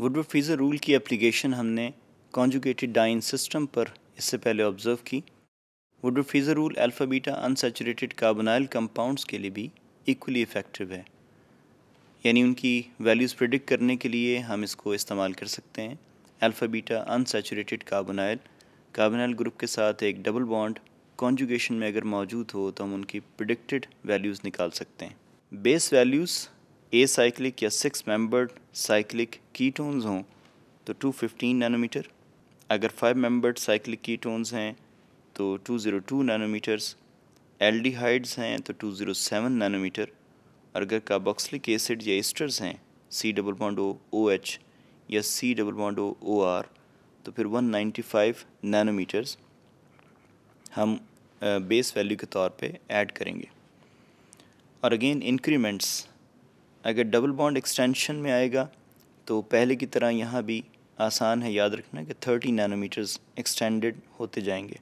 Woodward Fieser rule की application हमने conjugated diene system पर इससे पहले ऑब्जर्व की Woodward Fieser rule alpha beta unsaturated carbonyl compounds के लिए भी इक्वली इफ़ेक्टिव है यानी उनकी वैल्यूज़ प्रिडिक्ट करने के लिए हम इसको इस्तेमाल कर सकते हैं alpha beta unsaturated carbonyl carbonyl group के साथ एक डबल बॉन्ड कॉन्जुगेशन में अगर मौजूद हो तो हम उनकी प्रिडिक्टेड वैल्यूज़ निकाल सकते हैं बेस वैल्यूज़ ए साइक्लिक या सिक्स मेंबर्ड साइक्लिक कीटोन्स हों तो 215 नैनोमीटर अगर फाइव मेंबर्ड साइक्लिक कीटोन्स हैं तो 202 नैनोमीटर्स एल्डिहाइड्स हैं तो 207 नैनोमीटर और अगर कार्बोक्सिलिक एसिड या एस्टर्स हैं C double bond O O H या C double bond O O R तो फिर 195 नैनोमीटर्स हम बेस वैल्यू के तौर पे ऐड करेंगे और अगेन इंक्रीमेंट्स अगर डबल बॉन्ड एक्सटेंशन में आएगा तो पहले की तरह यहाँ भी आसान है याद रखना कि थर्टी नैनोमीटर्स एक्सटेंडेड होते जाएंगे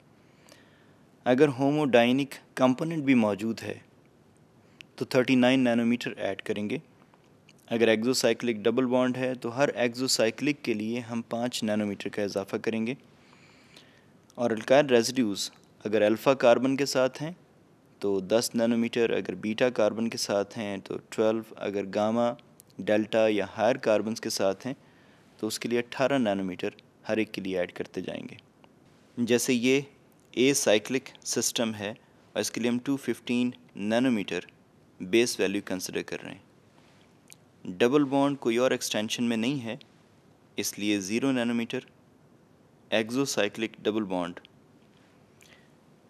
अगर होमोडाइनिक कंपोनेंट भी मौजूद है तो थर्टी नाइन नैनोमीटर ऐड करेंगे अगर एक्सोसाइक्लिक डबल बॉन्ड है तो हर एक्सोसाइक्लिक के लिए हम पाँच नैनोमीटर का इजाफा करेंगे और अल्काइल रेजिड्यूज़ अगर अल्फ़ा कार्बन के साथ हैं तो 10 नैनोमीटर अगर बीटा कार्बन के साथ हैं तो 12 अगर गामा डेल्टा या हायर कार्बन के साथ हैं तो उसके लिए 18 नैनोमीटर हर एक के लिए ऐड करते जाएंगे जैसे ये ए साइक्लिक सिस्टम है और इसके लिए हम 215 नैनोमीटर बेस वैल्यू कंसिडर कर रहे हैं डबल बॉन्ड कोई और एक्सटेंशन में नहीं है इसलिए zero nanometer exocyclic double bond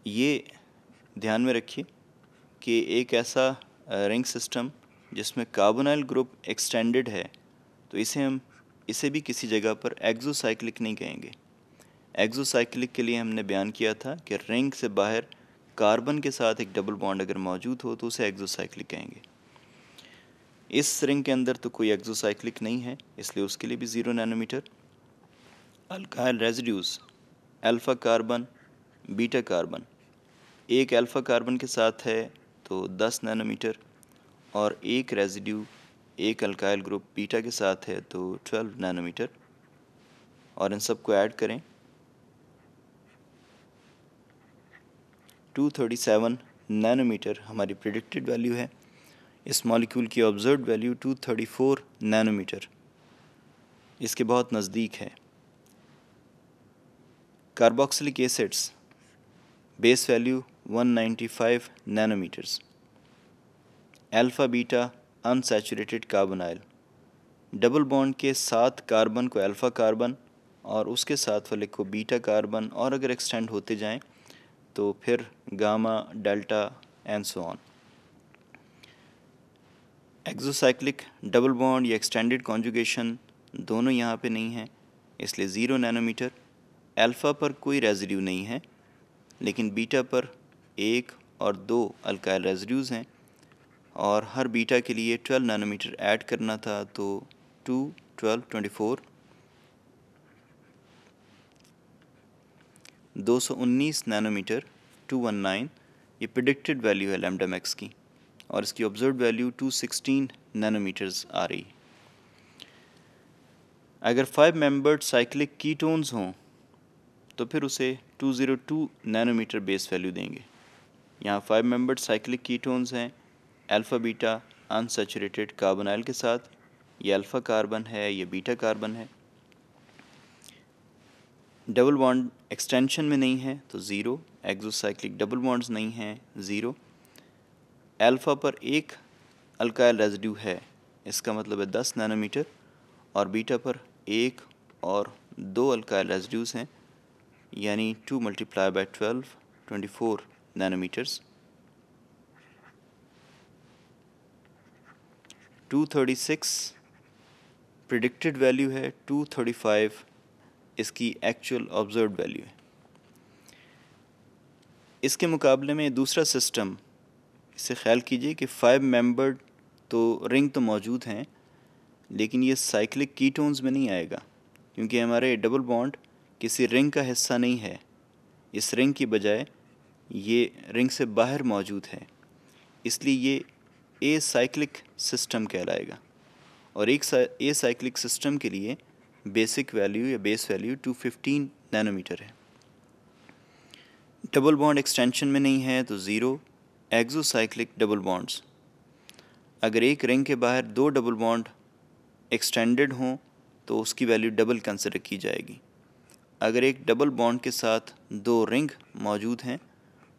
ये ध्यान में रखिए कि एक ऐसा रिंग सिस्टम जिसमें कार्बोनाइल ग्रुप एक्सटेंडेड है तो इसे हम इसे भी किसी जगह पर एक्जोसाइक्लिक नहीं कहेंगे एक्जोसाइक्लिक के लिए हमने बयान किया था कि रिंग से बाहर कार्बन के साथ एक डबल बॉन्ड अगर मौजूद हो तो उसे एक्जोसाइक्लिक कहेंगे इस रिंग के अंदर तो कोई एक्जोसाइक्लिक नहीं है इसलिए उसके लिए भी zero nanometer alkyl residues alpha carbon beta carbon एक अल्फ़ा कार्बन के साथ है तो 10 नैनोमीटर और एक रेजिड्यू एक अल्काइल ग्रुप बीटा के साथ है तो 12 नैनोमीटर और इन सब को ऐड करें 237 नैनोमीटर हमारी प्रिडिक्टेड वैल्यू है इस मॉलिक्यूल की ऑब्जर्व वैल्यू 234 नैनोमीटर इसके बहुत नज़दीक है carboxylic acids base value 195 nanometers. Alpha beta unsaturated carbonyl double bond के साथ कार्बन को अल्फ़ा कार्बन और उसके साथ वाले को बीटा कार्बन और अगर एक्सटेंड होते जाएं तो फिर gamma delta and so on exocyclic double bond या एक्सटेंडेड कॉन्जुगेशन दोनों यहाँ पे नहीं हैं इसलिए ज़ीरो नैनोमीटर अल्फ़ा पर कोई रेजिड्यू नहीं है लेकिन बीटा पर एक और दो अल्काइल रेजड्यूज़ हैं और हर बीटा के लिए 12 नैनोमीटर ऐड करना था तो 2, 12, 24 219 नैनोमीटर 219 ये प्रडिक्टेड वैल्यू है लैम्डा मैक्स की और इसकी ऑब्जर्व वैल्यू 216 नैनोमीटर्स आ रही अगर फाइव मेंबर्ड साइक्लिक कीटोन्स हों तो फिर उसे 202 नैनोमीटर बेस वैल्यू देंगे यहाँ फाइव मेंबर्ड साइक्लिक कीटोन्स हैं अल्फ़ा बीटा अनसेचुरेटेड कार्बोनाइल के साथ ये अल्फ़ा कार्बन है ये बीटा कार्बन है डबल बॉन्ड एक्सटेंशन में नहीं है तो ज़ीरो एक्जोसाइक्लिक डबल बॉन्ड्स नहीं हैं ज़ीरो अल्फ़ा पर एक अल्काइल रेजिड्यू है इसका मतलब है दस नैनोमीटर और बीटा पर एक और दो अल्काइल रेजिड्यूज़ हैं यानी two multiply by twelve twenty four nanometers 236 predicted value है 235 इसकी एक्चुअल ऑब्जर्व वैल्यू है इसके मुकाबले में दूसरा सिस्टम इसे ख्याल कीजिए कि फाइव मेंबर्ड तो रिंग तो मौजूद हैं लेकिन ये साइक्लिक कीटोन्स में नहीं आएगा क्योंकि हमारे डबल बॉन्ड किसी रिंग का हिस्सा नहीं है इस रिंग की बजाय ये रिंग से बाहर मौजूद है इसलिए ये ए साइक्लिक सिस्टम कहलाएगा और एक ए साइक्लिक सिस्टम के लिए बेसिक वैल्यू या बेस वैल्यू 215 नैनोमीटर है डबल बॉन्ड एक्सटेंशन में नहीं है तो ज़ीरो एक्जोसाइक्लिक डबल बॉन्ड्स अगर एक रिंग के बाहर दो डबल बॉन्ड एक्सटेंडेड हों तो उसकी वैल्यू डबल कंसिडर की जाएगी अगर एक डबल बॉन्ड के साथ दो रिंग मौजूद हैं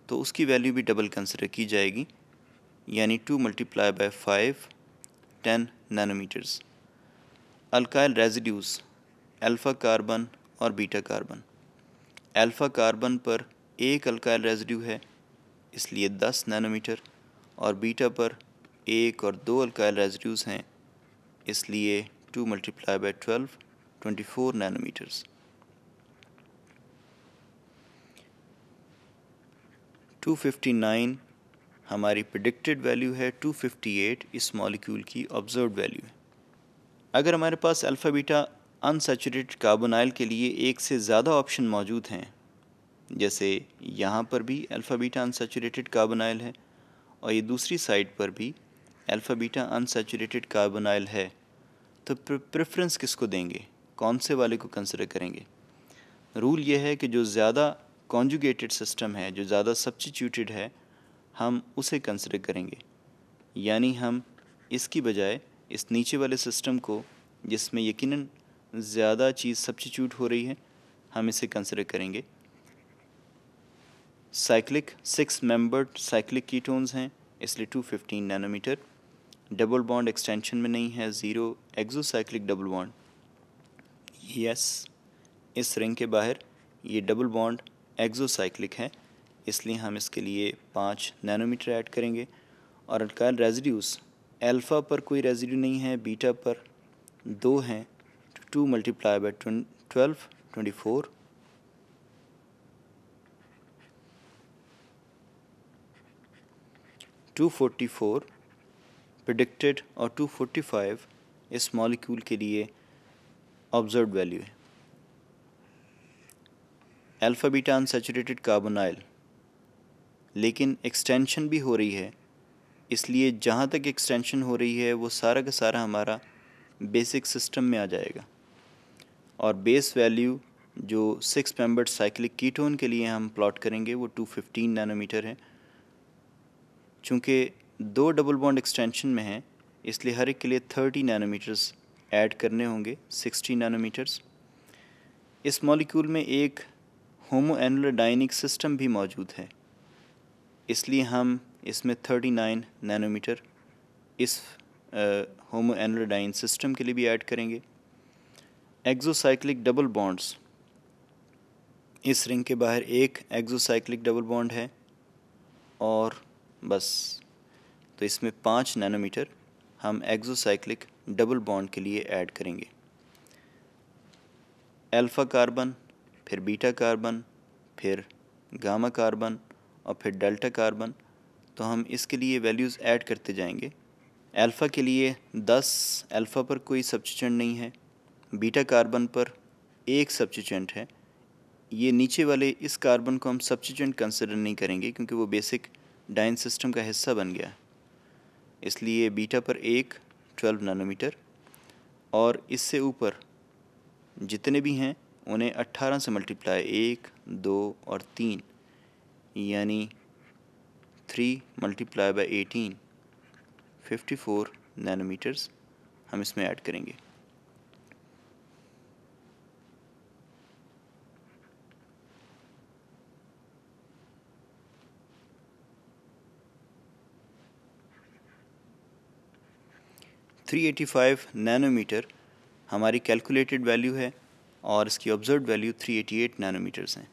तो उसकी वैल्यू भी डबल कंसिडर की जाएगी यानी two multiply by five ten nanometers alkyl residues alpha carbon और बीटा कार्बन अल्फ़ा कार्बन पर एक अल्काइल रेजिड्यू है इसलिए 10 नैनोमीटर और बीटा पर एक और दो अल्काइल रेजिड्यूज़ हैं इसलिए two multiply by twelve twenty four nanometers 259 हमारी प्रडिक्टेड वैल्यू है 258 इस मॉलिक्यूल की ऑब्जर्व वैल्यू है अगर हमारे पास alpha beta unsaturated carbonyl के लिए एक से ज़्यादा ऑप्शन मौजूद हैं जैसे यहाँ पर भी alpha beta unsaturated carbonyl है और ये दूसरी साइड पर भी alpha beta unsaturated carbonyl है तो प्रेफरेंस किसको देंगे कौन से वाले को कंसिडर करेंगे रूल ये है कि जो ज़्यादा कॉन्जुगेटेड सिस्टम है जो ज़्यादा सब्सटीट्यूटेड है हम उसे कंसिडर करेंगे यानी हम इसकी बजाय इस नीचे वाले सिस्टम को जिसमें यकीनन ज़्यादा चीज़ सब्सटीट्यूट हो रही है हम इसे कंसिडर करेंगे cyclic six membered cyclic ketones हैं इसलिए two fifteen nanometer double bond extension में नहीं है zero exocyclic double bond yes इस रिंग के बाहर ये डबल बॉन्ड एक्जोसाइक्लिक है इसलिए हम इसके लिए पाँच नैनोमीटर ऐड करेंगे और अल्काइल रेजिड्यूज़ अल्फ़ा पर कोई रेजिड्यू नहीं है बीटा पर दो हैं two multiply by twelve twenty four two forty four predicted और टू फोर्टी फाइव इस मॉलिक्यूल के लिए ऑब्जर्व वैल्यू है अल्फ़ा बीटा अनसेचुरेटेड कार्बोनाइल लेकिन एक्सटेंशन भी हो रही है इसलिए जहाँ तक एक्सटेंशन हो रही है वो सारा का सारा हमारा बेसिक सिस्टम में आ जाएगा और बेस वैल्यू जो सिक्स मेंबर साइक्लिक कीटोन के लिए हम प्लॉट करेंगे वो 215 नैनोमीटर है चूँकि दो डबल बॉन्ड एक्सटेंशन में हैं इसलिए हर एक के लिए 30 नैनोमीटर्स ऐड करने होंगे 60 नैनोमीटर्स इस मॉलिक्यूल में एक होमो एनोलोडाइनिक सिस्टम भी मौजूद है इसलिए हम इसमें 39 नैनोमीटर इस होमो एनोलोडाइन सिस्टम के लिए भी ऐड करेंगे एक्जोसाइक्लिक डबल बॉन्ड्स इस रिंग के बाहर एक एक्जोसाइक्लिक डबल बॉन्ड है और बस तो इसमें पाँच नैनोमीटर हम एक्जोसाइक्लिक डबल बॉन्ड के लिए ऐड करेंगे अल्फ़ा कार्बन फिर बीटा कार्बन फिर गामा कार्बन और फिर डेल्टा कार्बन तो हम इसके लिए वैल्यूज़ ऐड करते जाएंगे अल्फ़ा के लिए 10 अल्फ़ा पर कोई सब्सिचेंट नहीं है बीटा कार्बन पर एक सब्सिचेंट है ये नीचे वाले इस कार्बन को हम सब्सिचेंट कंसिडर नहीं करेंगे क्योंकि वो बेसिक डाइन सिस्टम का हिस्सा बन गया इसलिए बीटा पर एक 12 नैनोमीटर और इससे ऊपर जितने भी हैं उन्हें अट्ठारह से मल्टीप्लाई एक दो और तीन यानी three multiply by eighteen fifty four nanometers हम इसमें ऐड करेंगे थ्री एटी फाइव नैनोमीटर हमारी कैलकुलेटेड वैल्यू है और इसकी ऑब्जर्व वैल्यू 388 नैनोमीटर्स हैं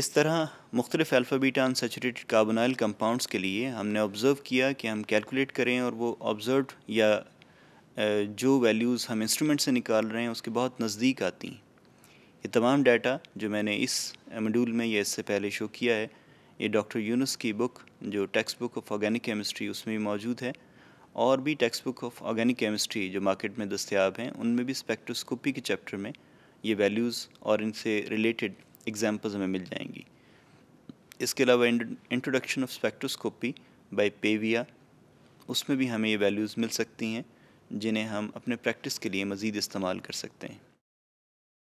इस तरह मुख्तलिफ अल्फ़ाबीटा अनसेचुरेटेड कार्बोनाइल कंपाउंड्स के लिए हमने ऑब्ज़र्व किया कि हम कैलकुलेट करें और वो ऑब्ज़र्व या जो वैल्यूज़ हम इंस्ट्रूमेंट से निकाल रहे हैं उसके बहुत नज़दीक आती हैं ये तमाम डाटा जो मैंने इस मॉड्यूल में या इससे पहले शो किया है ये डॉक्टर यूनुस की बुक जो text book of organic chemistry उसमें भी मौजूद है और भी text book of organic chemistry जो मार्केट में दस्तियाब हैं उनमें भी स्पेक्ट्रोस्कोपी के चैप्टर में ये वैल्यूज़ और इनसे रिलेटेड एग्जाम्पल्स हमें मिल जाएंगी इसके अलावा introduction of spectroscopy by Pavia उसमें भी हमें ये वैल्यूज़ मिल सकती हैं जिन्हें हम अपने प्रैक्टिस के लिए मज़ीद इस्तेमाल कर सकते हैं